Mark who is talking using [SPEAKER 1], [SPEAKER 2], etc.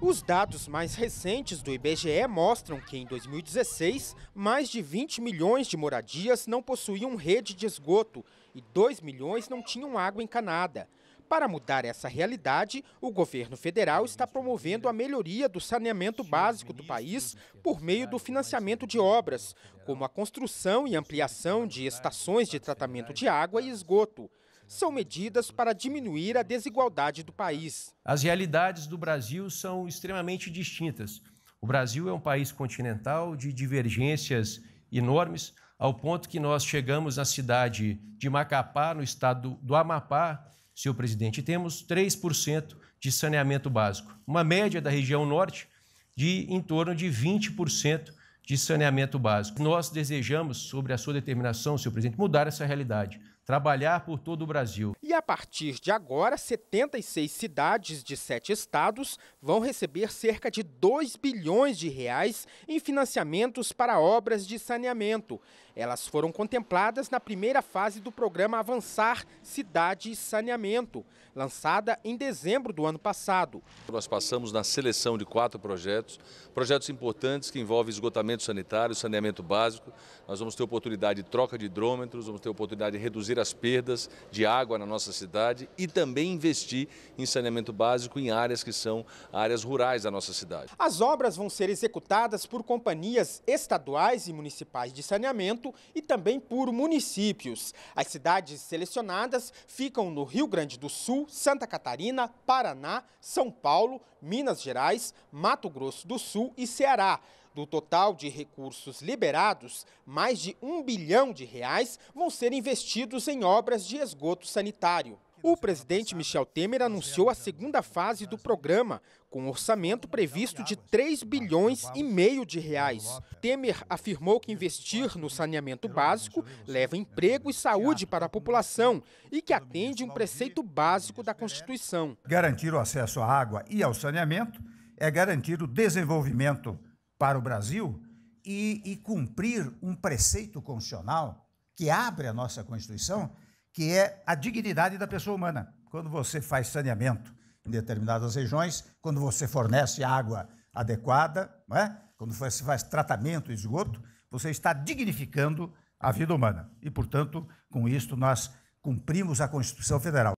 [SPEAKER 1] Os dados mais recentes do IBGE mostram que, em 2016, mais de 20 milhões de moradias não possuíam rede de esgoto e 2 milhões não tinham água encanada. Para mudar essa realidade, o governo federal está promovendo a melhoria do saneamento básico do país por meio do financiamento de obras, como a construção e ampliação de estações de tratamento de água e esgoto são medidas para diminuir a desigualdade do país.
[SPEAKER 2] As realidades do Brasil são extremamente distintas. O Brasil é um país continental de divergências enormes, ao ponto que nós chegamos na cidade de Macapá, no estado do Amapá, senhor presidente, temos 3% de saneamento básico. Uma média da região norte de em torno de 20% de saneamento básico. Nós desejamos, sobre a sua determinação, senhor presidente, mudar essa realidade trabalhar por todo o Brasil.
[SPEAKER 1] E a partir de agora, 76 cidades de sete estados vão receber cerca de 2 bilhões de reais em financiamentos para obras de saneamento. Elas foram contempladas na primeira fase do programa Avançar Cidade e Saneamento, lançada em dezembro do ano passado. Nós passamos na seleção de quatro projetos, projetos importantes
[SPEAKER 3] que envolvem esgotamento sanitário, saneamento básico. Nós vamos ter oportunidade de troca de hidrômetros, vamos ter oportunidade de reduzir reduzir as perdas de água na nossa cidade e também investir em saneamento básico em áreas que são áreas rurais da nossa cidade.
[SPEAKER 1] As obras vão ser executadas por companhias estaduais e municipais de saneamento e também por municípios. As cidades selecionadas ficam no Rio Grande do Sul, Santa Catarina, Paraná, São Paulo, Minas Gerais, Mato Grosso do Sul e Ceará. Do total de recursos liberados, mais de um bilhão de reais vão ser investidos em obras de esgoto sanitário. O presidente Michel Temer anunciou a segunda fase do programa, com orçamento previsto de 3 bilhões e meio de reais. Temer afirmou que investir no saneamento básico leva emprego e saúde para a população e que atende um preceito básico da Constituição.
[SPEAKER 4] Garantir o acesso à água e ao saneamento é garantir o desenvolvimento para o Brasil e, e cumprir um preceito constitucional que abre a nossa Constituição, que é a dignidade da pessoa humana. Quando você faz saneamento em determinadas regiões, quando você fornece água adequada, é? quando você faz tratamento de esgoto, você está dignificando a vida humana. E, portanto, com isto, nós cumprimos a Constituição Federal.